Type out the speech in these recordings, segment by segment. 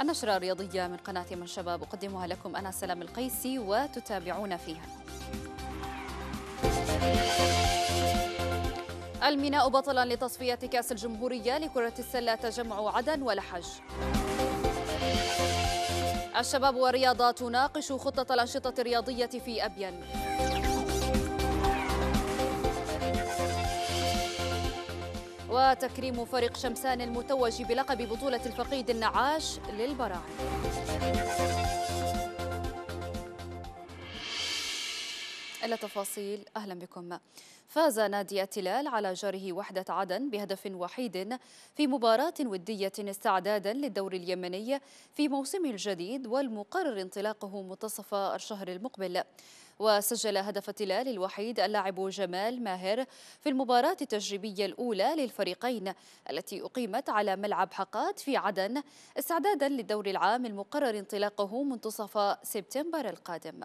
النشرة الرياضية من قناة من شباب أقدمها لكم أنا سلام القيسي وتتابعون فيها الميناء بطلا لتصفية كأس الجمهورية لكرة السلة تجمع عدن ولحج الشباب والرياضة تناقش خطة الأنشطة الرياضية في أبين وتكريم فريق شمسان المتوج بلقب بطولة الفقيد النعاش للبراعم إلى تفاصيل أهلا بكم فاز نادي التلال على جاره وحدة عدن بهدف وحيد في مباراة ودية استعدادا للدور اليمني في موسمه الجديد والمقرر انطلاقه منتصف الشهر المقبل وسجل هدف التلال الوحيد اللاعب جمال ماهر في المباراة التجريبية الأولى للفريقين التي أقيمت على ملعب حقات في عدن استعدادا للدور العام المقرر انطلاقه منتصف سبتمبر القادم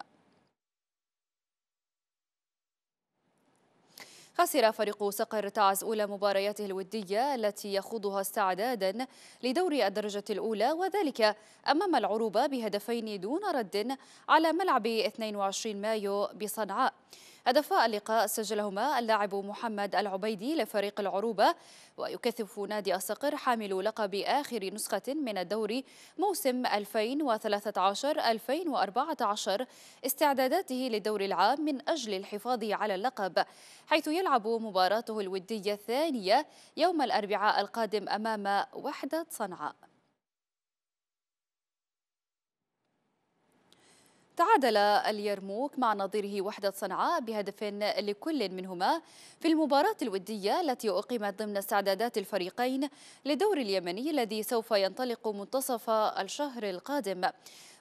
خسر فريق صقر تعز أولى مبارياته الودية التي يخوضها استعدادا لدور الدرجة الأولى وذلك أمام العروبة بهدفين دون رد على ملعب 22 مايو بصنعاء هدف اللقاء سجلهما اللاعب محمد العبيدي لفريق العروبة ويكثف نادي الصقر حامل لقب آخر نسخة من الدوري موسم 2013-2014 استعداداته للدور العام من أجل الحفاظ على اللقب حيث يلعب مباراته الودية الثانية يوم الأربعاء القادم أمام وحدة صنعاء تعادل اليرموك مع نظيره وحدة صنعاء بهدف لكل منهما في المباراة الودية التي أقيمت ضمن استعدادات الفريقين لدور اليمني الذي سوف ينطلق منتصف الشهر القادم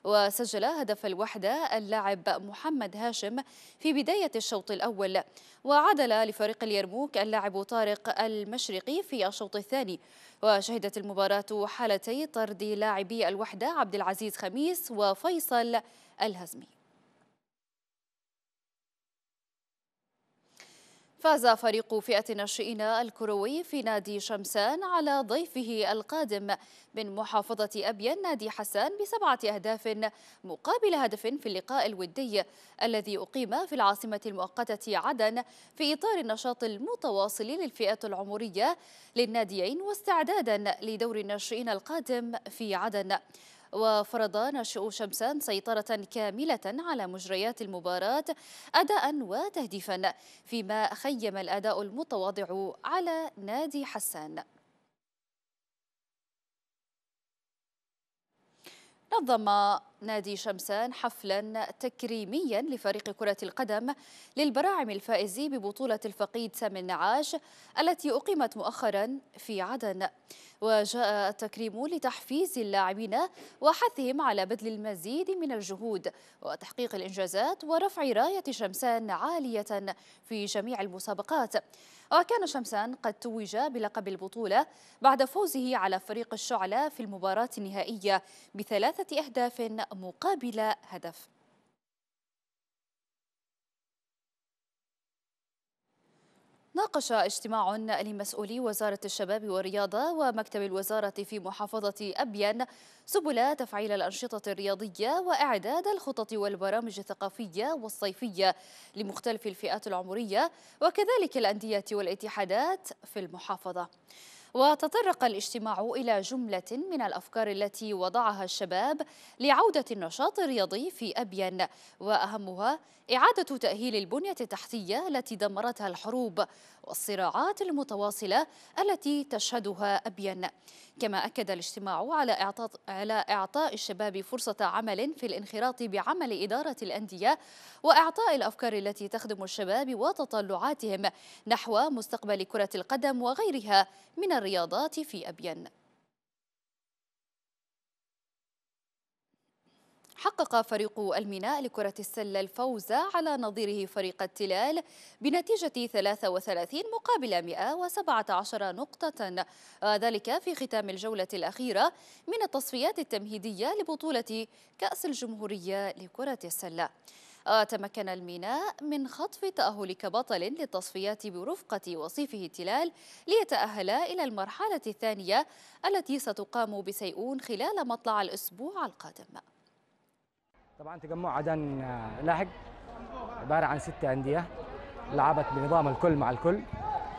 وسجل هدف الوحدة اللاعب محمد هاشم في بداية الشوط الأول وعدل لفريق اليرموك اللاعب طارق المشرقي في الشوط الثاني وشهدت المباراة حالتي طرد لاعبي الوحدة عبد العزيز خميس وفيصل الهزمي فاز فريق فئة الناشئين الكروي في نادي شمسان على ضيفه القادم من محافظة أبين نادي حسان بسبعة أهداف مقابل هدف في اللقاء الودي الذي أقيم في العاصمة المؤقتة عدن في إطار النشاط المتواصل للفئة العمرية للناديين واستعدادا لدور الناشئين القادم في عدن وفرض ناشئو شمسان سيطرة كاملة على مجريات المباراة أداء وتهديفا فيما خيم الأداء المتواضع على نادي حسان نظم نادي شمسان حفلا تكريميا لفريق كرة القدم للبراعم الفائز ببطولة الفقيد سامي النعاش التي أقيمت مؤخرا في عدن وجاء التكريم لتحفيز اللاعبين وحثهم على بذل المزيد من الجهود وتحقيق الإنجازات ورفع راية شمسان عالية في جميع المسابقات وكان شمسان قد توج بلقب البطولة بعد فوزه على فريق الشعلة في المباراة النهائية بثلاثة أهداف مقابل هدف ناقش اجتماع لمسؤولي وزارة الشباب والرياضة ومكتب الوزارة في محافظة أبين سبل تفعيل الأنشطة الرياضية وإعداد الخطط والبرامج الثقافية والصيفية لمختلف الفئات العمرية وكذلك الأندية والاتحادات في المحافظة. وتطرق الاجتماع إلى جملة من الأفكار التي وضعها الشباب لعودة النشاط الرياضي في أبين وأهمها إعادة تأهيل البنية التحتية التي دمرتها الحروب والصراعات المتواصلة التي تشهدها أبين كما أكد الاجتماع على إعطاء, على إعطاء الشباب فرصة عمل في الانخراط بعمل إدارة الأندية وإعطاء الأفكار التي تخدم الشباب وتطلعاتهم نحو مستقبل كرة القدم وغيرها من الرياضات في أبين حقق فريق الميناء لكرة السلة الفوز على نظيره فريق التلال بنتيجة 33 مقابل 117 نقطة وذلك في ختام الجولة الأخيرة من التصفيات التمهيدية لبطولة كأس الجمهورية لكرة السلة تمكن الميناء من خطف تأهل كبطل للتصفيات برفقة وصيفه تلال ليتأهل إلى المرحلة الثانية التي ستقام بسيئون خلال مطلع الأسبوع القادم طبعا تجمع عدن آه، لاحق عبارة عن ست أندية لعبت بنظام الكل مع الكل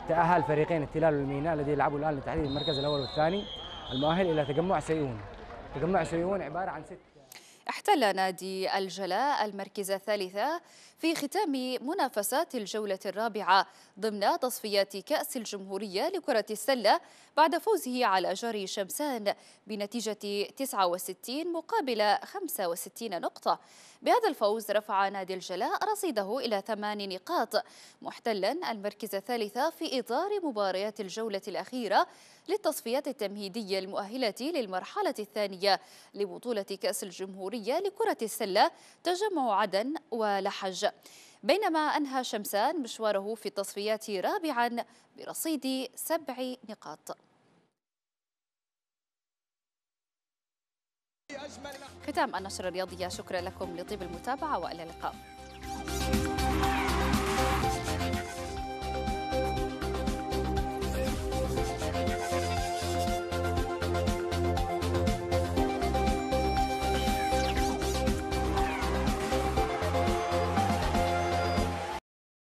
تأهل فريقين التلال والميناء الذي يلعبوا الآن لتحديد المركز الأول والثاني المؤهل إلى تجمع سيئون تجمع سيئون عبارة عن ست احتل نادي الجلاء المركز الثالث في ختام منافسات الجولة الرابعة ضمن تصفيات كأس الجمهورية لكرة السلة بعد فوزه على جاري شمسان بنتيجة 69 مقابل 65 نقطة بهذا الفوز رفع نادي الجلاء رصيده إلى ثمان نقاط محتلا المركز الثالث في إطار مباريات الجولة الأخيرة للتصفيات التمهيدية المؤهلة للمرحلة الثانية لبطولة كأس الجمهورية لكرة السلة تجمع عدن ولحج بينما أنهى شمسان مشواره في التصفيات رابعا برصيد سبع نقاط ختام النشرة الرياضية شكرا لكم لطيب المتابعة وإلى اللقاء